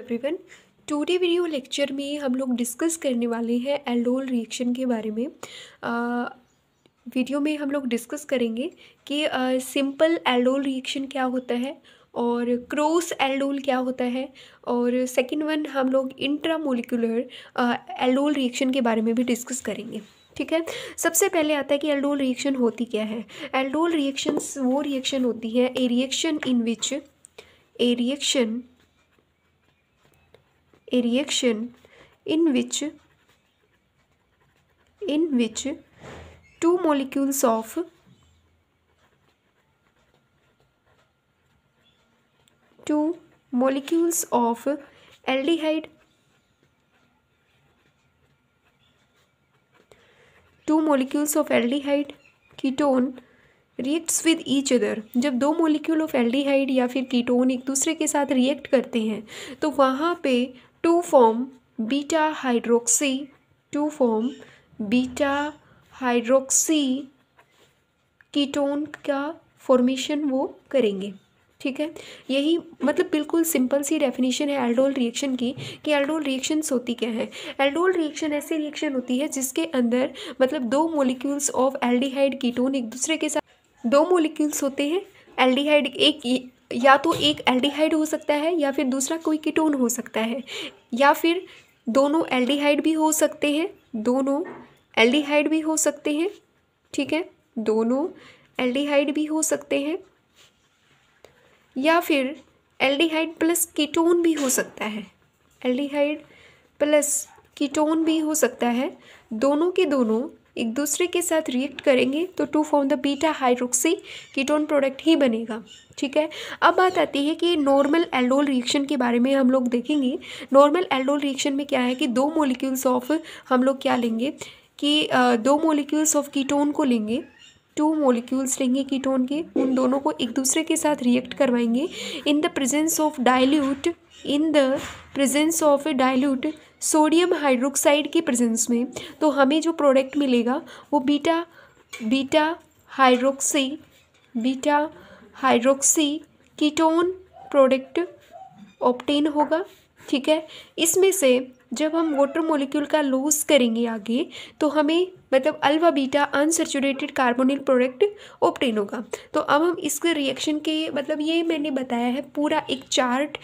everyone today video lecture में हम लोग डिस्कस करने वाले हैं एल्डोल रिएक्शन के बारे में आ, वीडियो में हम लोग डिस्कस करेंगे कि आ, सिंपल एल्डोल रिएक्शन क्या होता है और क्रोस एल्डोल क्या होता है और सेकेंड वन हम लोग इंट्रामोलिकुलर एल्डोल रिएक्शन के बारे में भी डिस्कस करेंगे ठीक है सबसे पहले आता है कि एल्डोल रिएक्शन होती क्या है एल्डोल रिएक्शन वो रिएक्शन होती है a reaction in which a reaction a reaction in which in which two molecules of two molecules of aldehyde two molecules of aldehyde ketone reacts with each other जब दो molecule of aldehyde या फिर ketone एक दूसरे के साथ react करते हैं तो वहाँ पे to form beta hydroxy to form beta hydroxy ketone का फॉर्मेशन वो करेंगे ठीक है यही मतलब बिल्कुल सिंपल सी डेफिनेशन है एल्डोल रिएक्शन की कि एल्डोल रिएक्शंस होती क्या है एल्डोल रिएक्शन ऐसी रिएक्शन होती है जिसके अंदर मतलब दो मोलिक्यूल्स ऑफ एल्डिहाइड कीटोन एक दूसरे के साथ दो मोलिक्यूल्स होते हैं एल्डिहाइड एक या तो एक एल्डिहाइड हो सकता है या फिर दूसरा कोई कीटोन हो सकता है या फिर दोनों एल्डिहाइड भी हो सकते हैं दोनों एल्डिहाइड भी हो सकते हैं ठीक है दोनों एल्डिहाइड भी हो सकते हैं या फिर एल्डिहाइड प्लस कीटोन भी हो सकता है एल्डिहाइड प्लस कीटोन भी हो सकता है दोनों के दोनों एक दूसरे के साथ रिएक्ट करेंगे तो to form the beta hydroxy ketone product ही बनेगा ठीक है अब बात आती है कि नॉर्मल एल्डोल रिएक्शन के बारे में हम लोग देखेंगे नॉर्मल एल्डोल रिएक्शन में क्या है कि दो मोलिक्यूल्स ऑफ हम लोग क्या लेंगे कि दो मोलिक्यूल्स ऑफ कीटोन को लेंगे टू मोलिक्यूल्स रहेंगे कीटोन के उन दोनों को एक दूसरे के साथ रिएक्ट करवाएंगे in the presence of dilute in the presence of a dilute sodium hydroxide के प्रेजेंस में तो हमें जो प्रोडक्ट मिलेगा वो beta beta hydroxy beta hydroxy ketone product obtain होगा ठीक है इसमें से जब हम वाटर मोलिक्यूल का लूज करेंगे आगे तो हमें मतलब alpha beta unsaturated carbonyl product obtain होगा तो अब हम इसके रिएक्शन के मतलब ये मैंने बताया है पूरा एक चार्ट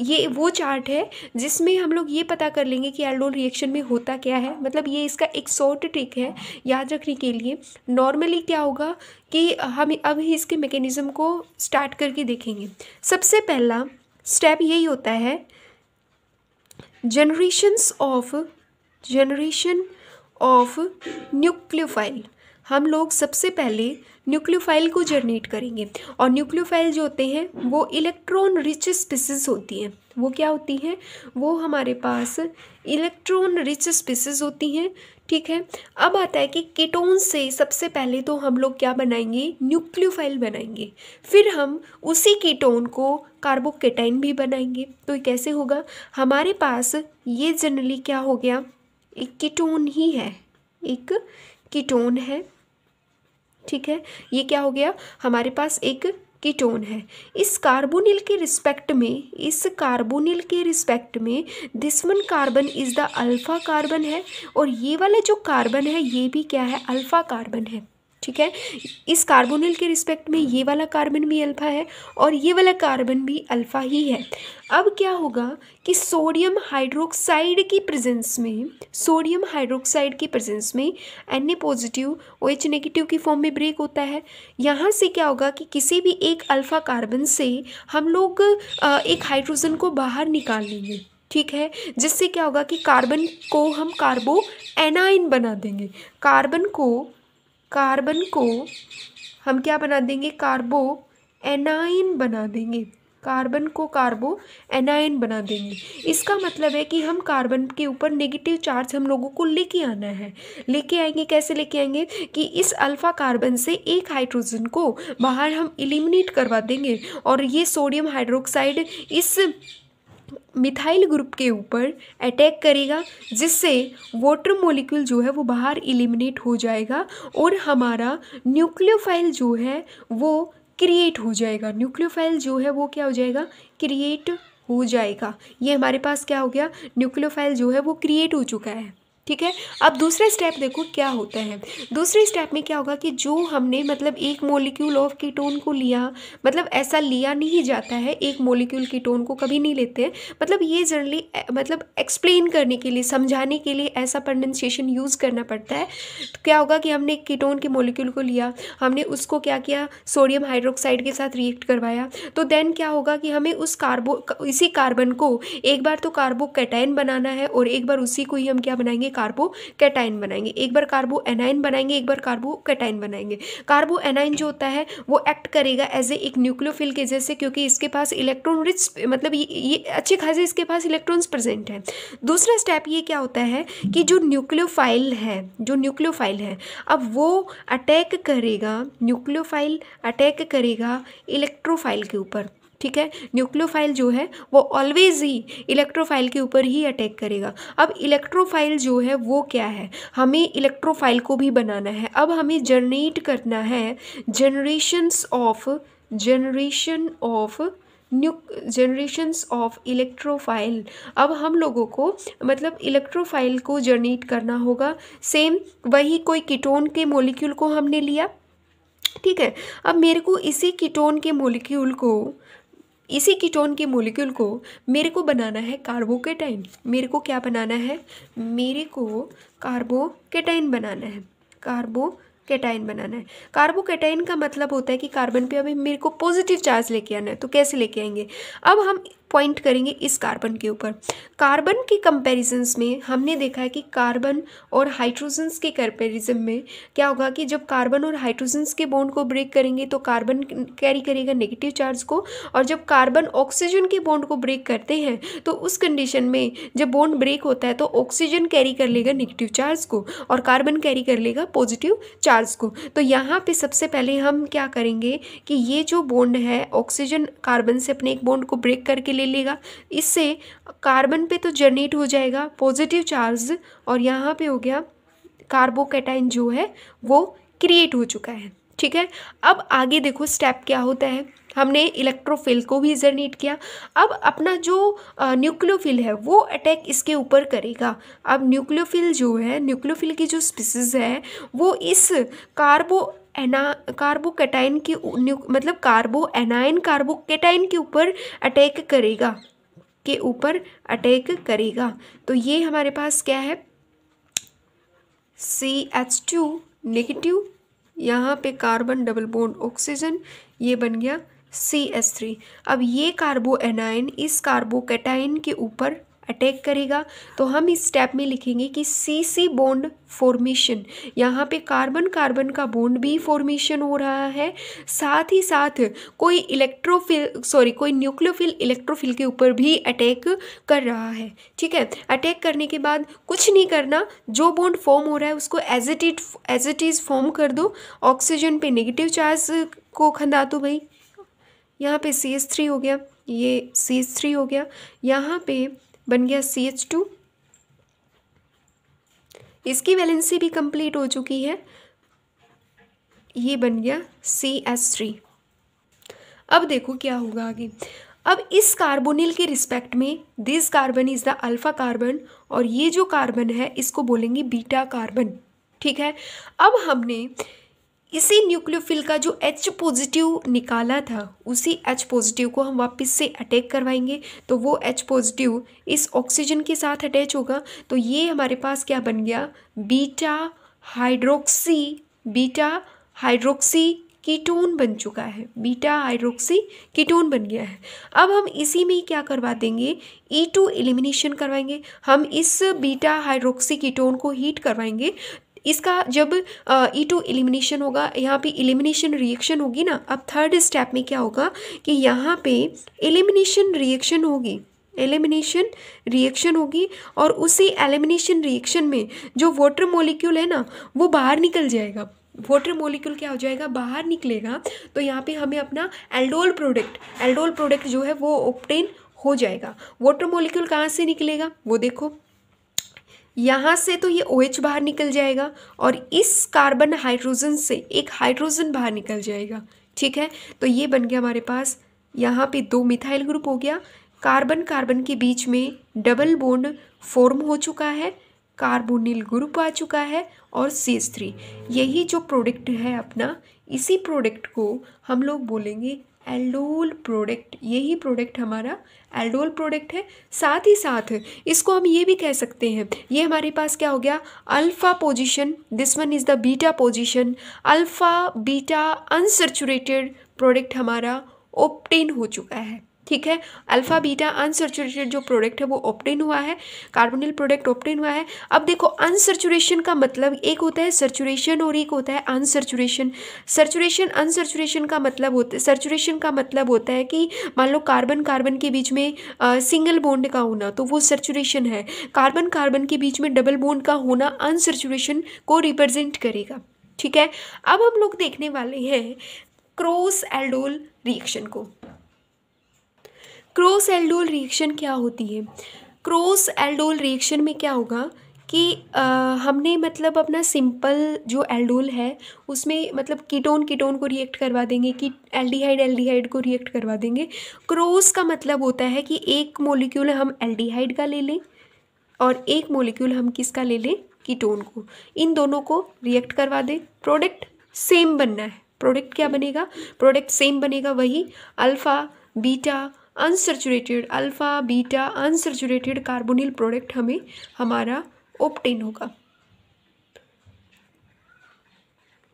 ये वो चार्ट है जिसमें हम लोग ये पता कर लेंगे कि एल्डोल रिएक्शन में होता क्या है मतलब ये इसका एक शॉर्ट ट्रिक है याद रखने के लिए नॉर्मली क्या होगा कि हम अब इसके मेकेनिज़म को स्टार्ट करके देखेंगे सबसे पहला स्टेप यही होता है generations of generation of nucleophile हम लोग सबसे पहले न्यूक्लियोफाइल को जनरेट करेंगे और न्यूक्लियोफाइल जो होते हैं वो इलेक्ट्रॉन रिच स्पीसीज होती हैं वो क्या होती हैं वो हमारे पास इलेक्ट्रॉन रिच स्पीसीज होती हैं ठीक है अब आता है कि कीटोन से सबसे पहले तो हम लोग क्या बनाएंगे न्यूक्लियोफाइल बनाएंगे फिर हम उसी कीटोन को कार्बोकेटाइन भी बनाएंगे तो कैसे होगा हमारे पास ये जनरली क्या हो गया एक कीटोन ही है एक कीटोन है ठीक है ये क्या हो गया हमारे पास एक कीटोन है इस कार्बोनिल के रिस्पेक्ट में इस कार्बोनिल के रिस्पेक्ट में this one carbon is the alpha carbon है और ये वाला जो कार्बन है ये भी क्या है अल्फ़ा कार्बन है ठीक है इस कार्बोनिल के रिस्पेक्ट में ये वाला कार्बन भी अल्फ़ा है और ये वाला कार्बन भी अल्फ़ा ही है अब क्या होगा कि सोडियम हाइड्रोक्साइड की प्रेजेंस में सोडियम हाइड्रोक्साइड की प्रेजेंस में N A positive O H negative की फॉर्म में ब्रेक होता है यहाँ से क्या होगा कि किसी भी एक अल्फ़ा कार्बन से हम लोग एक हाइड्रोजन को बाहर निकाल लेंगे ठीक है जिससे क्या होगा कि कार्बन को हम कार्बो एनाइन बना देंगे कार्बन को कार्बन को हम क्या बना देंगे कार्बो एनाइन बना देंगे कार्बन को कार्बो एनाइन बना देंगे इसका मतलब है कि हम कार्बन के ऊपर नेगेटिव चार्ज हम लोगों को लेके आना है लेके आएंगे कैसे लेके आएंगे कि इस अल्फ़ा कार्बन से एक हाइड्रोजन को बाहर हम इलिमिनेट करवा देंगे और ये सोडियम हाइड्रोक्साइड इस मिथाइल ग्रुप के ऊपर अटैक करेगा जिससे वाटर मॉलिक्यूल जो है वो बाहर इलिमिनेट हो जाएगा और हमारा न्यूक्लियोफाइल जो है वो क्रिएट हो जाएगा न्यूक्लियोफाइल जो है वो क्या हो जाएगा क्रिएट हो जाएगा ये हमारे पास क्या हो गया न्यूक्लियोफाइल जो है वो क्रिएट हो चुका है ठीक है अब दूसरा स्टेप देखो क्या होता है दूसरे स्टेप में क्या होगा कि जो हमने मतलब एक मोलिक्यूल ऑफ कीटोन को लिया मतलब ऐसा लिया नहीं जाता है एक मोलिक्यूल कीटोन को कभी नहीं लेते हैं मतलब ये जनरली मतलब एक्सप्लेन करने के लिए समझाने के लिए ऐसा प्रोनाउंसिएशन यूज़ करना पड़ता है तो क्या होगा कि हमने कीटोन के मोलिक्यूल को लिया हमने उसको क्या किया सोडियम हाइड्रोक्साइड के साथ रिएक्ट करवाया तो देन क्या होगा कि हमें उस कार्बो इसी कार्बन को एक बार तो कार्बो कैटाइन बनाना है और एक बार उसी को ही हम क्या बनाएंगे कार्बो कैटाइन बनाएंगे एक बार कार्बो एनाइन बनाएंगे एक बार कार्बो कैटाइन बनाएंगे कार्बो एनाइन जो होता है वो एक्ट करेगा एज ए एक न्यूक्लियोफिल के जैसे क्योंकि इसके पास इलेक्ट्रॉन रिच मतलब ये, ये अच्छे खासे इसके पास इलेक्ट्रॉन्स प्रेजेंट हैं दूसरा स्टेप ये क्या होता है कि जो न्यूक्लियोफाइल है जो न्यूक्लियोफाइल है अब वो अटैक करेगा न्यूक्लियोफाइल अटैक करेगा इलेक्ट्रोफाइल के ऊपर ठीक है न्यूक्लियोफाइल जो है वो ऑलवेज़ ही इलेक्ट्रोफाइल के ऊपर ही अटैक करेगा अब इलेक्ट्रोफाइल जो है वो क्या है हमें इलेक्ट्रोफाइल को भी बनाना है अब हमें जनरेट करना है generations of generation of new generations of electrophile अब हम लोगों को मतलब इलेक्ट्रोफाइल को जनरेट करना होगा सेम वही कोई कीटोन के मोलिक्यूल को हमने लिया ठीक है अब मेरे को इसी कीटोन के मोलिक्यूल को इसी कीटोन के मोलिक्यूल को मेरे को बनाना है कार्बोकेटाइन मेरे को क्या बनाना है मेरे को कार्बोकेटाइन बनाना है कार्बो कैटाइन बनाना है कार्बोकेटाइन का मतलब होता है कि कार्बन पे अभी मेरे को पॉजिटिव चार्ज लेके आना है तो कैसे लेके आएंगे अब हम पॉइंट करेंगे इस कार्बन के ऊपर कार्बन के कंपैरिजन्स में हमने देखा है कि कार्बन और हाइड्रोजन्स के कंपेरिजन में क्या होगा कि जब कार्बन और हाइड्रोजन्स के बॉन्ड को ब्रेक करेंगे तो कार्बन कैरी करेगा नेगेटिव चार्ज को और जब कार्बन ऑक्सीजन के बॉन्ड को ब्रेक करते हैं तो उस कंडीशन में जब बॉन्ड ब्रेक होता है तो ऑक्सीजन कैरी कर लेगा नेगेटिव चार्ज को और कार्बन कैरी कर लेगा पॉजिटिव चार्ज को तो यहाँ पर सबसे पहले हम क्या करेंगे कि ये जो बॉन्ड है ऑक्सीजन कार्बन से अपने एक बॉन्ड को ब्रेक करके ले लेगा इससे कार्बन पे तो जनरेट हो जाएगा पॉजिटिव चार्ज और यहाँ पे हो गया कार्बोकेटाइन जो है वो क्रिएट हो चुका है ठीक है अब आगे देखो स्टेप क्या होता है हमने इलेक्ट्रोफिल को भी जनरेट किया अब अपना जो न्यूक्लियोफिल है वो अटैक इसके ऊपर करेगा अब न्यूक्लियोफिल जो है न्यूक्लियोफिल की जो स्पीसीज है वो इस कार्बो एना कार्बोकेटाइन की मतलब कार्बो एनाइन कार्बोकेटाइन के ऊपर अटैक करेगा के ऊपर अटैक करेगा तो ये हमारे पास क्या है सी एच टू नेगेटिव यहाँ पे कार्बन डबल बोन्ड ऑक्सीजन ये बन गया सी एस थ्री अब ये कार्बो एनाइन इस कार्बोकेटाइन के ऊपर अटैक करेगा तो हम इस स्टेप में लिखेंगे कि सी सी बॉन्ड फॉर्मेशन यहाँ पे कार्बन कार्बन का बोंड भी फॉर्मेशन हो रहा है साथ ही साथ कोई इलेक्ट्रोफिल सॉरी कोई न्यूक्लियोफिल इलेक्ट्रोफिल के ऊपर भी अटैक कर रहा है ठीक है अटैक करने के बाद कुछ नहीं करना जो बॉन्ड फॉर्म हो रहा है उसको as it is it as it is form कर दो ऑक्सीजन पे नेगेटिव चार्ज को खंदा दो भाई यहाँ पे सी एस थ्री हो गया ये सी एस थ्री हो गया यहाँ पे बन गया सी एच टू इसकी वैलेंसी भी कंप्लीट हो चुकी है ये बन गया सी एस थ्री अब देखो क्या होगा आगे अब इस कार्बोनिल के रिस्पेक्ट में this carbon is the alpha carbon और ये जो कार्बन है इसको बोलेंगे बीटा कार्बन ठीक है अब हमने इसी न्यूक्लियोफिल का जो एच पॉजिटिव निकाला था उसी एच पॉजिटिव को हम वापस से अटैक करवाएंगे तो वो एच पॉजिटिव इस ऑक्सीजन के साथ अटैच होगा तो ये हमारे पास क्या बन गया beta hydroxy beta hydroxy ketone बन चुका है बीटा हाइड्रोक्सी कीटोन बन गया है अब हम इसी में क्या करवा देंगे ई टू एलिमिनेशन करवाएंगे हम इस बीटा हाइड्रोक्सी कीटोन को हीट करवाएंगे इसका जब ई टू एलिमिनेशन होगा यहाँ पे एलिमिनेशन रिएक्शन होगी ना अब थर्ड स्टेप में क्या होगा कि यहाँ पे एलिमिनेशन रिएक्शन होगी एलिमिनेशन रिएक्शन होगी और उसी एलिमिनेशन रिएक्शन में जो वाटर मोलिक्यूल है ना वो बाहर निकल जाएगा वाटर मोलिक्यूल क्या हो जाएगा बाहर निकलेगा तो यहाँ पे हमें अपना एल्डोल प्रोडक्ट एल्डोल प्रोडक्ट जो है वो ऑप्टेन हो जाएगा वाटर मोलिक्यूल कहाँ से निकलेगा वो देखो यहाँ से तो ये ओ OH बाहर निकल जाएगा और इस कार्बन हाइड्रोजन से एक हाइड्रोजन बाहर निकल जाएगा ठीक है तो ये बन गया हमारे पास यहाँ पे दो मिथाइल ग्रुप हो गया कार्बन कार्बन के बीच में डबल बोन फॉर्म हो चुका है कार्बोनिल ग्रुप आ चुका है और सी थ्री यही जो प्रोडक्ट है अपना इसी प्रोडक्ट को हम लोग बोलेंगे एल्डोल प्रोडक्ट यही प्रोडक्ट हमारा एल्डोल प्रोडक्ट है साथ ही साथ इसको हम ये भी कह सकते हैं ये हमारे पास क्या हो गया alpha position this one is the beta position alpha beta unsaturated product हमारा ओप्टेन हो चुका है ठीक है अल्फ़ा बीटा अनसेचुरेटेड जो प्रोडक्ट है वो ऑप्टेन हुआ है कार्बोनिल प्रोडक्ट ऑप्टेन हुआ है अब देखो अनसेचुरेशन का मतलब एक होता है सर्चुरेशन और एक होता है अनसेचुरेशन सर्चुरेशन अनसेचुरेशन का मतलब होता है सर्चुरेशन का मतलब होता है कि मान लो कार्बन कार्बन के बीच में आ, सिंगल बोंड का होना तो वो सर्चुरेशन है कार्बन कार्बन के बीच में डबल बोंड का होना अनसर्चुरेशन को रिप्रेजेंट करेगा ठीक है अब हम लोग देखने वाले हैं क्रॉस एल्डोल रिएक्शन को क्रोस एल्डोल रिएक्शन क्या होती है क्रोस एल्डोल रिएक्शन में क्या होगा कि आ, हमने मतलब अपना सिंपल जो एल्डोल है उसमें मतलब कीटोन कीटोन को रिएक्ट करवा देंगे कि एल्डिहाइड एल्डिहाइड को रिएक्ट करवा देंगे क्रोस का मतलब होता है कि एक मोलिक्यूल हम एल्डिहाइड का ले लें और एक मोलिक्यूल हम किसका ले लें कीटोन को इन दोनों को रिएक्ट करवा दें प्रोडक्ट सेम बनना है प्रोडक्ट क्या बनेगा प्रोडक्ट सेम बनेगा वही alpha beta unsaturated alpha beta unsaturated carbonyl product हमें हमारा ओप्टेन होगा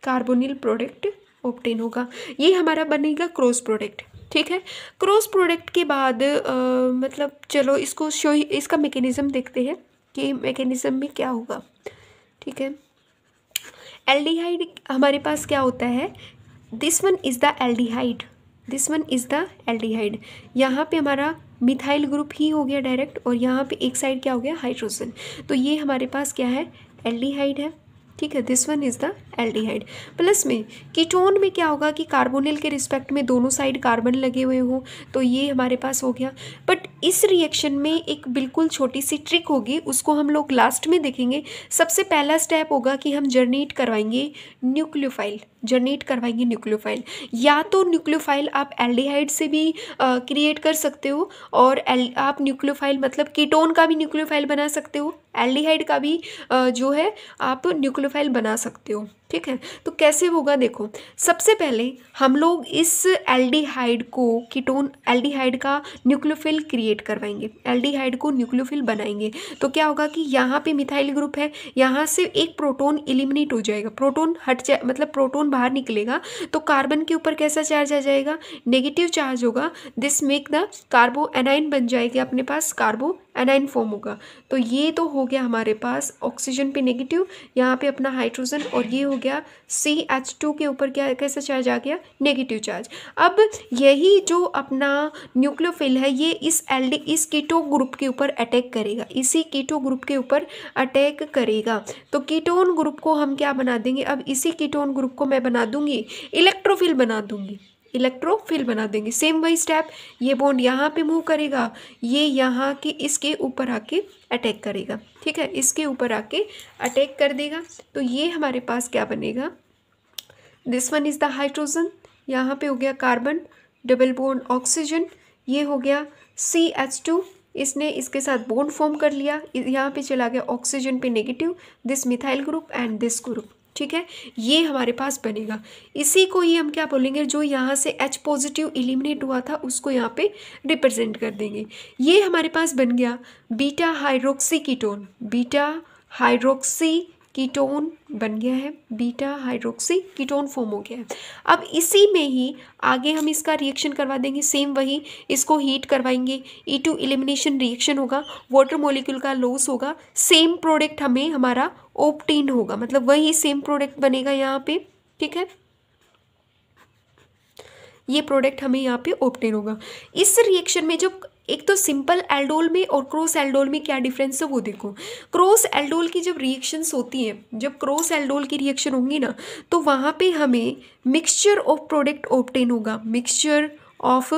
कार्बोनिल प्रोडक्ट ओप्टेन होगा ये हमारा बनेगा क्रॉस प्रोडक्ट ठीक है क्रॉस प्रोडक्ट के बाद आ, मतलब चलो इसको शो इसका मेकेनिज़्म देखते हैं कि मेकेनिज़्म में क्या होगा ठीक है एल्डिहाइड हमारे पास क्या होता है this one is the aldehyde this one is the aldehyde यहाँ पे हमारा मिथाइल ग्रुप ही हो गया डायरेक्ट और यहाँ पे एक साइड क्या हो गया हाइड्रोजन तो ये हमारे पास क्या है एल्डिहाइड है ठीक है this one is the aldehyde plus में कीटोन में क्या होगा कि कार्बोनिल के रिस्पेक्ट में दोनों साइड कार्बन लगे हुए हों तो ये हमारे पास हो गया बट इस रिएक्शन में एक बिल्कुल छोटी सी ट्रिक होगी उसको हम लोग लास्ट में देखेंगे सबसे पहला स्टेप होगा कि हम जर्नेट करवाएंगे न्यूक्लियोफाइल जनरेट करवाएंगे न्यूक्लियोफाइल या तो न्यूक्लियोफाइल आप एल्डिहाइड से भी क्रिएट कर सकते हो और आप न्यूक्लियोफाइल मतलब कीटोन का भी न्यूक्लियोफाइल बना सकते हो एल्डिहाइड का भी जो है आप न्यूक्लोफाइल बना सकते हो ठीक है तो कैसे होगा देखो सबसे पहले हम लोग इस एल्डिहाइड को कीटोन एल्डिहाइड का न्यूक्लियोफिल क्रिएट करवाएंगे एल्डिहाइड को न्यूक्लियोफिल बनाएंगे तो क्या होगा कि यहाँ पे मिथाइल ग्रुप है यहाँ से एक प्रोटोन इलिमिनेट हो जाएगा प्रोटोन हट जाए मतलब प्रोटोन बाहर निकलेगा तो कार्बन के ऊपर कैसा चार्ज आ जाएगा नेगेटिव चार्ज होगा this make the carbanion बन जाएगी अपने पास कार्बो एनाइन फॉर्म होगा तो ये तो हो गया हमारे पास ऑक्सीजन पे नेगेटिव यहाँ पे अपना हाइड्रोजन और ये हो गया सी एच टू के ऊपर क्या कैसा चार्ज आ गया नेगेटिव चार्ज अब यही जो अपना न्यूक्लियोफिल है ये इस एल इस कीटो ग्रुप के ऊपर अटैक करेगा इसी कीटो ग्रुप के ऊपर अटैक करेगा तो कीटोन ग्रुप को हम क्या बना देंगे अब इसी कीटोन ग्रुप को मैं बना दूंगी इलेक्ट्रोफिल बना दूंगी इलेक्ट्रोफिल बना देंगे सेम वही स्टेप ये बॉन्ड यहाँ पे मूव करेगा ये यहाँ के इसके ऊपर आके अटैक करेगा ठीक है इसके ऊपर आके अटैक कर देगा तो ये हमारे पास क्या बनेगा this one is the hydrogen यहाँ पे हो गया कार्बन डबल बोन ऑक्सीजन ये हो गया सी एच टू इसने इसके साथ बोन फॉर्म कर लिया यहाँ पे चला गया ऑक्सीजन पे negative this methyl group and this group ठीक है ये हमारे पास बनेगा इसी को ही हम क्या बोलेंगे जो यहाँ से एच पॉजिटिव इलिमिनेट हुआ था उसको यहाँ पे रिप्रेजेंट कर देंगे ये हमारे पास बन गया beta hydroxy ketone beta hydroxy ketone बन गया है बीटा हाइड्रोक्सी कीटोन फॉर्म हो गया है अब इसी में ही आगे हम इसका रिएक्शन करवा देंगे सेम वही इसको हीट करवाएंगे ई टू एलिमिनेशन रिएक्शन होगा वाटर मॉलिक्यूल का लॉस होगा सेम प्रोडक्ट हमें हमारा ओपटीन होगा मतलब वही सेम प्रोडक्ट बनेगा यहाँ पे ठीक है ये प्रोडक्ट हमें यहाँ पे ओपटेन होगा इस रिएक्शन में जब एक तो सिंपल एल्डोल में और क्रॉस एल्डोल में क्या डिफरेंस है वो देखो क्रॉस एल्डोल की जब रिएक्शंस होती हैं जब क्रॉस एल्डोल की रिएक्शन होंगी ना तो वहाँ पे हमें मिक्सचर ऑफ प्रोडक्ट ओपटेन होगा मिक्सचर ऑफ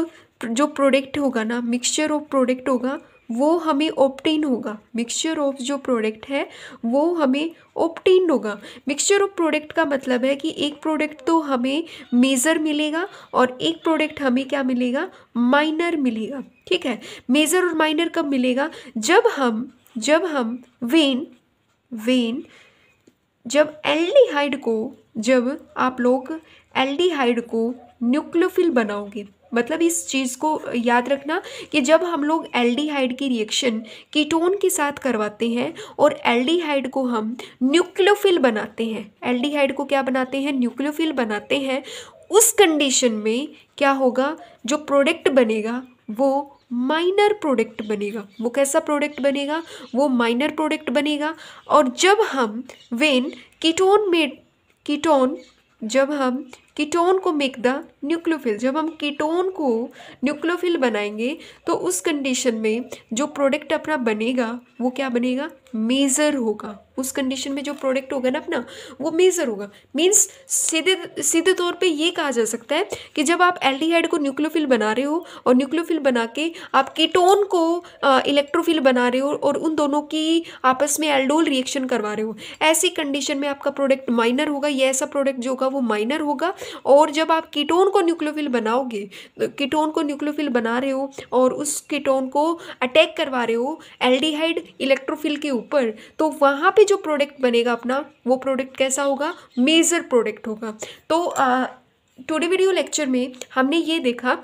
जो प्रोडक्ट होगा ना मिक्सचर ऑफ प्रोडक्ट होगा वो हमें ऑप्टेन होगा मिक्सचर ऑफ जो प्रोडक्ट है वो हमें ऑप्टेन होगा मिक्सचर ऑफ प्रोडक्ट का मतलब है कि एक प्रोडक्ट तो हमें मेज़र मिलेगा और एक प्रोडक्ट हमें क्या मिलेगा माइनर मिलेगा ठीक है मेज़र और माइनर कब मिलेगा जब हम जब हम वेन वेन जब एल्डिहाइड को जब आप लोग एल्डिहाइड को न्यूक्लोफिल बनाओगे मतलब इस चीज़ को याद रखना कि जब हम लोग एल्डिहाइड की रिएक्शन कीटोन के साथ करवाते हैं और एल्डिहाइड को हम न्यूक्लियोफिल बनाते हैं एल्डिहाइड को क्या बनाते हैं न्यूक्लियोफिल बनाते हैं उस कंडीशन में क्या होगा जो प्रोडक्ट बनेगा वो माइनर प्रोडक्ट बनेगा वो कैसा प्रोडक्ट बनेगा वो माइनर प्रोडक्ट बनेगा और जब हम वेन कीटोन में कीटोन जब हम कीटोन को मेक द न्यूक्लोफिल जब हम कीटोन को न्यूक्लोफिल बनाएंगे तो उस कंडीशन में जो प्रोडक्ट अपना बनेगा वो क्या बनेगा मेज़र होगा उस कंडीशन में जो प्रोडक्ट होगा ना अपना वो मेज़र होगा मीन्स सीधे सीधे तौर पे ये कहा जा सकता है कि जब आप एल्डिहाइड को न्यूक्लियोफिल बना रहे हो और न्यूक्लियोफिल बना के आप कीटोन को इलेक्ट्रोफिल बना रहे हो और उन दोनों की आपस में एल्डोल रिएक्शन करवा रहे हो ऐसी कंडीशन में आपका प्रोडक्ट माइनर होगा या ऐसा प्रोडक्ट जो होगा वो माइनर होगा और जब आप कीटोन को न्यूक्लियोफिल बनाओगे कीटोन को न्यूक्लियोफिल बना रहे हो और उस कीटोन को अटैक करवा रहे हो एल्डिहाइड इलेक्ट्रोफिल के ऊपर ऊपर तो वहाँ पे जो प्रोडक्ट बनेगा अपना वो प्रोडक्ट कैसा होगा मेजर प्रोडक्ट होगा तो टुडे वीडियो लेक्चर में हमने ये देखा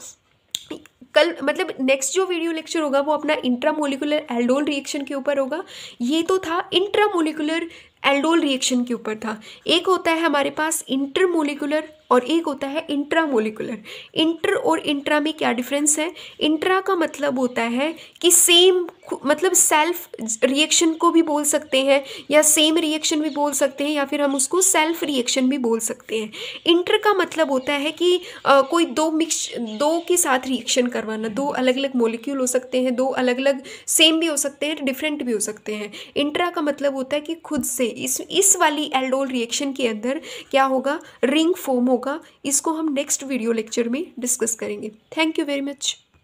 कल मतलब नेक्स्ट जो वीडियो लेक्चर होगा वो अपना इंट्रामोलिकुलर एल्डोल रिएक्शन के ऊपर होगा ये तो था इंट्रामोलिकुलर एल्डोल रिएक्शन के ऊपर था एक होता है हमारे पास इंटरमोलिकुलर और एक होता है इंट्रामोलिकुलर इंटर और इंट्रा में क्या डिफरेंस है इंट्रा का मतलब होता है कि सेम मतलब सेल्फ रिएक्शन को भी बोल सकते हैं या सेम रिएक्शन भी बोल सकते हैं या फिर हम उसको सेल्फ रिएक्शन भी बोल सकते हैं इंटर का मतलब होता है कि आ, कोई दो मिक्स दो के साथ रिएक्शन करवाना दो अलग अलग मोलिक्यूल हो सकते हैं दो अलग अलग सेम भी हो सकते हैं डिफरेंट भी हो सकते हैं इंट्रा का मतलब होता है कि खुद से इस इस वाली एल्डोल रिएक्शन के अंदर क्या होगा रिंग फॉर्म होगा होगा इसको हम नेक्स्ट वीडियो लेक्चर में डिस्कस करेंगे थैंक यू वेरी मच